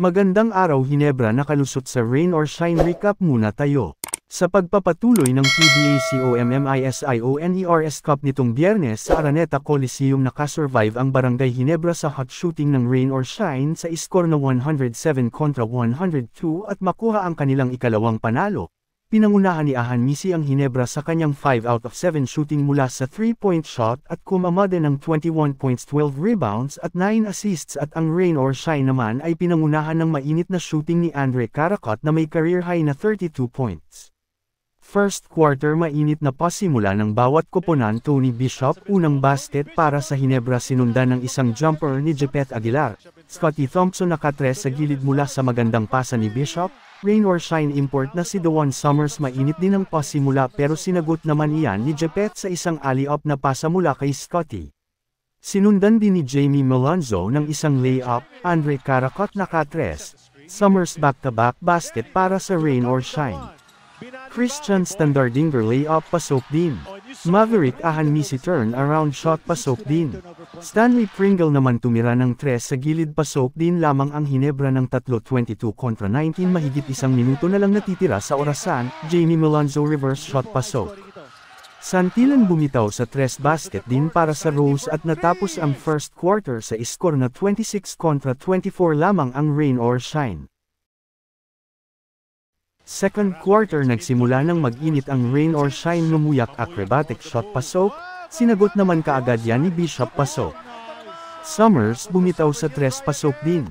Magandang araw Hinebra na kalusot sa Rain or Shine Recap muna tayo. Sa pagpapatuloy ng PBA PBACOMMISIONERS e Cup nitong biyernes sa Araneta Coliseum nakasurvive ang Barangay Hinebra sa hot shooting ng Rain or Shine sa iskor na 107 kontra 102 at makuha ang kanilang ikalawang panalo, Pinangunahan ni Ahan Misi ang Hinebra sa kanyang 5 out of 7 shooting mula sa 3-point shot at kumamada ng 21 points 12 rebounds at 9 assists at ang rain or shine naman ay pinangunahan ng mainit na shooting ni Andre Karakot na may career high na 32 points. First quarter mainit na pasimula ng bawat koponan Tony Bishop unang basket para sa Hinebra sinundan ng isang jumper ni Jepet Aguilar. Scotty Thompson nakatres sa gilid mula sa magandang pasa ni Bishop, Rain or Shine import na si Dewan Summers mainit din ang pasimula pero sinagot naman iyan ni Jepet sa isang alley-oop na pasa mula kay Scotty. Sinundan din ni Jamie Melonzo ng isang layup, Andre Caracot na katres, Summers back-to-back -back basket para sa Rain or Shine. Christian Standardinger layup pasok din. Maverick ahan si turn around shot pasok din. Stanley Pringle naman tumira ng tres sa gilid pasok din lamang ang Hinebra ng 3.22 kontra 19 mahigit isang minuto na lang natitira sa orasan, Jamie Melanzo reverse shot pasok. Santilan bumitaw sa tres basket din para sa Rose at natapos ang first quarter sa iskor na 26 kontra 24 lamang ang rain or shine. Second quarter nagsimula nang mag-init ang rain or shine numuyak acrobatic shot pasok, Sinagot naman kaagad yan ni Bishop Pasok. Summers bumitaw sa tres pasok din.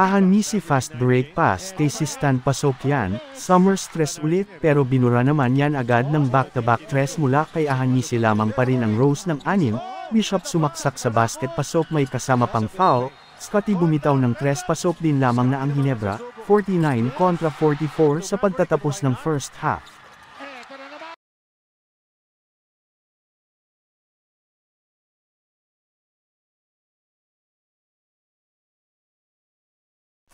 Ahan ni si fast break pass kay si Stan Pasok yan, Summers stress ulit pero binura naman yan agad ng back-to-back tres mula kay Ahan ni si lamang pa rin ang rose ng anim, Bishop sumaksak sa basket Pasok may kasama pang foul, Scotty bumitaw ng tres Pasok din lamang na ang Ginebra, 49 kontra 44 sa pagtatapos ng first half.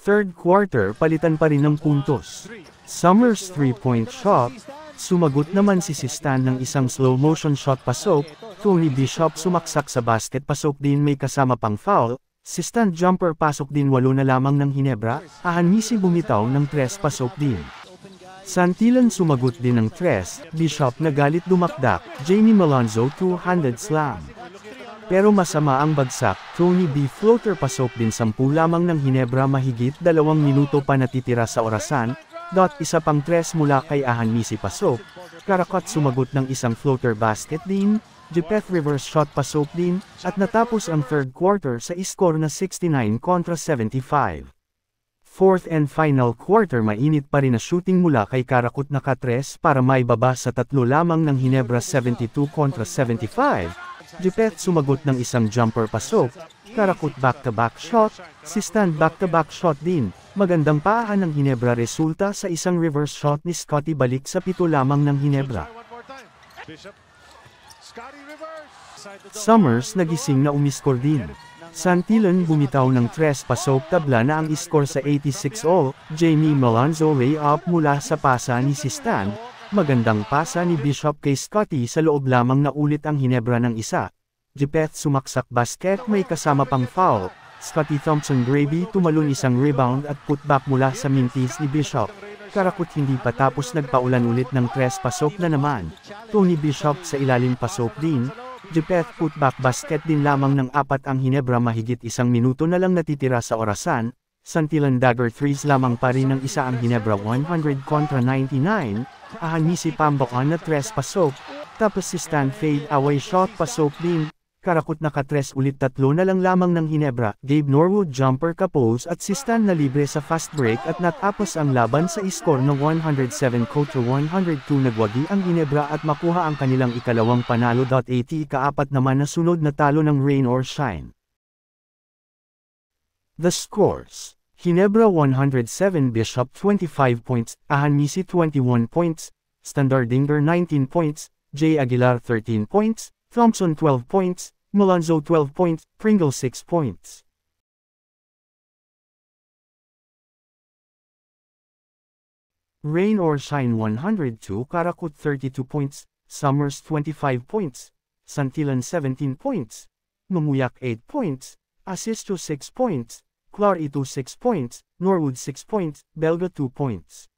Third quarter palitan pa rin ng puntos. Summers 3-point shot, sumagot naman si Sistan ng isang slow motion shot pasok, Tony Bishop sumaksak sa basket pasok din may kasama pang foul, Sistan jumper pasok din walo na lamang ng Hinebra, Ahanisi bumitaw ng tres pasok din. Santilan sumagot din ng tres, Bishop nagalit dumakdak, Jamie Malonzo 200 slam. Pero masama ang bagsak, Tony B. Floater pasok din 10 lamang ng Hinebra mahigit dalawang minuto pa natitira sa orasan, dot isa pang tres mula kay Ahan Misi pasok, Karakot sumagot ng isang floater basket din, Jepeth reverse shot pasok din, at natapos ang third quarter sa iskor na 69 kontra 75. Fourth and final quarter mainit pa rin na shooting mula kay Karakot na katres para maibaba sa tatlo lamang ng Hinebra 72 kontra 75, Dupet sumagot ng isang jumper pasok, karakot back-to-back shot, si stand back-to-back shot din. Magandang paahan ng Hinebra resulta sa isang reverse shot ni Scotty balik sa pito lamang ng Hinebra. Summers nagising na umiskor din. Santillan bumitaw ng tres pasok tabla na ang iskor sa 86-0, Jamie Melanzo layup mula sa pasa ni si Stan, Magandang pasa ni Bishop kay Scotty sa loob lamang na ulit ang Hinebra ng isa. Jepeth sumaksak basket may kasama pang foul. Scotty Thompson Gravy tumalon isang rebound at putback mula sa mintis ni Bishop. Karakot hindi pa tapos nagpaulan ulit ng tres pasok na naman. Tony Bishop sa ilalim pasok din, Jepeth putback basket din lamang ng apat ang Hinebra mahigit isang minuto na lang natitira sa orasan, Santilan Dagger 3s lamang pa rin ang isa ang Ginebra 100 kontra 99, ahan ni si Pambokan na 3 pasok, tapos si Stan fade away shot pasok din, karakot na katres ulit tatlo na lang lamang ng Ginebra, Gabe Norwood jumper kapose at si Stan na libre sa fast break at natapos ang laban sa iskor na 107 kontra 102 nagwagi ang Ginebra at makuha ang kanilang ikalawang panalo. .at ikaapat naman na sunod na talo ng rain or shine. The scores Ginebra 107 Bishop 25 points, Ahanmisi 21 points, Standardinger 19 points, J. Aguilar 13 points, Thompson 12 points, Mulanzo 12 points, Pringle 6 points. Rain or Shine 102 Karakut 32 points, Summers 25 points, Santilan 17 points, Mumuyak 8 points, Asisto 6 points, Clarito 6 points, Norwood 6 points, Belga 2 points.